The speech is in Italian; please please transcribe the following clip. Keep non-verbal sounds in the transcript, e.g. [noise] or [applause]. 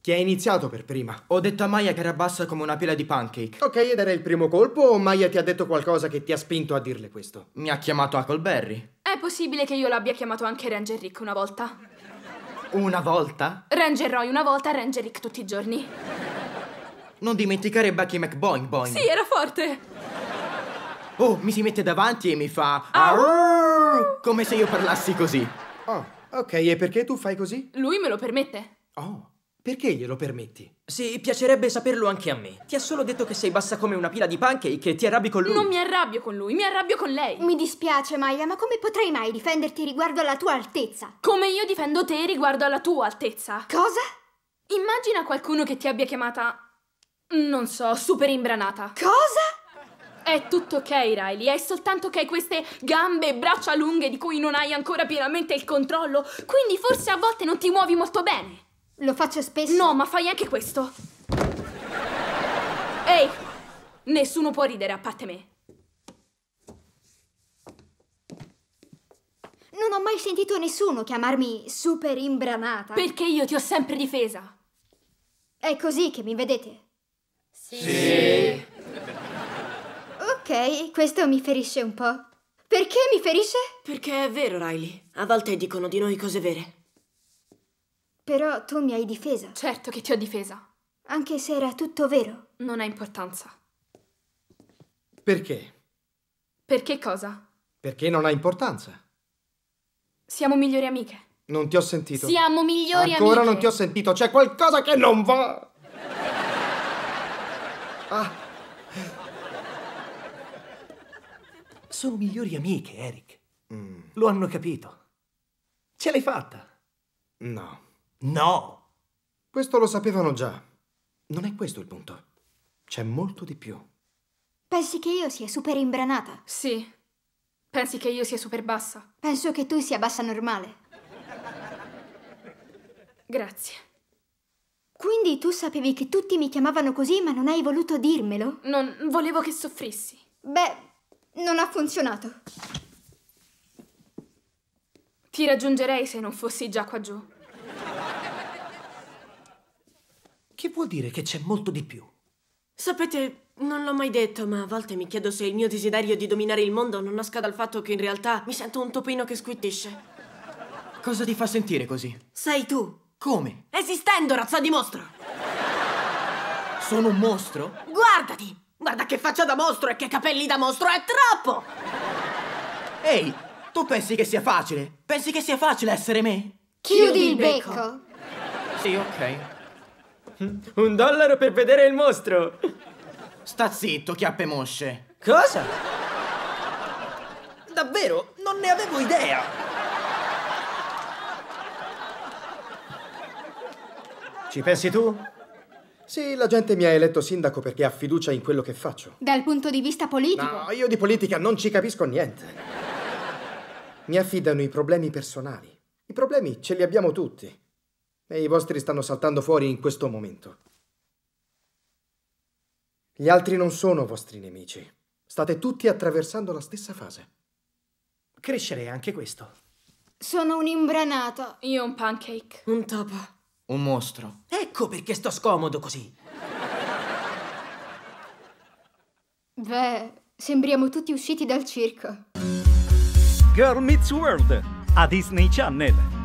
Chi ha iniziato per prima? Ho detto a Maya che era bassa come una pila di pancake. Ok, ed era il primo colpo o Maya ti ha detto qualcosa che ti ha spinto a dirle questo? Mi ha chiamato Huckleberry. È possibile che io l'abbia chiamato anche Ranger Rick una volta. Una volta? Ranger Roy una volta, Ranger Rick tutti i giorni. Non dimenticare Bucky McBoing Boing. Sì, era forte. Oh, mi si mette davanti e mi fa... Aurr! Ah. Come se io parlassi così. Oh, ok, e perché tu fai così? Lui me lo permette. Oh. Perché glielo permetti? Sì, piacerebbe saperlo anche a me. Ti ha solo detto che sei bassa come una pila di pancake e ti arrabbi con lui. Non mi arrabbio con lui, mi arrabbio con lei. Mi dispiace, Maya, ma come potrei mai difenderti riguardo alla tua altezza? Come io difendo te riguardo alla tua altezza? Cosa? Immagina qualcuno che ti abbia chiamata... Non so, super imbranata. Cosa? È tutto ok, Riley, è soltanto che hai queste gambe e braccia lunghe di cui non hai ancora pienamente il controllo, quindi forse a volte non ti muovi molto bene. Lo faccio spesso? No, ma fai anche questo. Ehi, nessuno può ridere a parte me. Non ho mai sentito nessuno chiamarmi super imbranata. Perché io ti ho sempre difesa. È così che mi vedete? Sì. sì. Ok, questo mi ferisce un po'. Perché mi ferisce? Perché è vero, Riley. A volte dicono di noi cose vere. Però tu mi hai difesa. Certo che ti ho difesa. Anche se era tutto vero. Non ha importanza. Perché? Perché cosa? Perché non ha importanza. Siamo migliori amiche. Non ti ho sentito. Siamo migliori Ancora amiche. Ancora non ti ho sentito. C'è qualcosa che non va. Ah. Sono migliori amiche, Eric. Mm. Lo hanno capito. Ce l'hai fatta. No. No! Questo lo sapevano già. Non è questo il punto. C'è molto di più. Pensi che io sia super imbranata? Sì. Pensi che io sia super bassa? Penso che tu sia bassa normale. Grazie. Quindi tu sapevi che tutti mi chiamavano così, ma non hai voluto dirmelo? Non volevo che soffrissi. Beh, non ha funzionato. Ti raggiungerei se non fossi già qua giù. vuol dire che c'è molto di più. Sapete, non l'ho mai detto, ma a volte mi chiedo se il mio desiderio di dominare il mondo non nasca dal fatto che in realtà mi sento un topino che squittisce. Cosa ti fa sentire così? Sei tu. Come? Esistendo, razza di mostro! Sono un mostro? Guardati! Guarda che faccia da mostro e che capelli da mostro, è troppo! Ehi, tu pensi che sia facile? Pensi che sia facile essere me? Chiudi il becco! Sì, ok. [laughs] Un dollaro per vedere il mostro! Sta zitto, chiappe mosce! Cosa? Davvero, non ne avevo idea! Ci pensi tu? Sì, la gente mi ha eletto sindaco perché ha fiducia in quello che faccio. Dal punto di vista politico? No, io di politica non ci capisco niente. Mi affidano i problemi personali. I problemi ce li abbiamo tutti e i vostri stanno saltando fuori in questo momento. Gli altri non sono vostri nemici. State tutti attraversando la stessa fase. Crescere è anche questo. Sono un'imbranata. Io un pancake. Un topo. Un mostro. Ecco perché sto scomodo così. Beh, sembriamo tutti usciti dal circo. Girl Meets World a Disney Channel.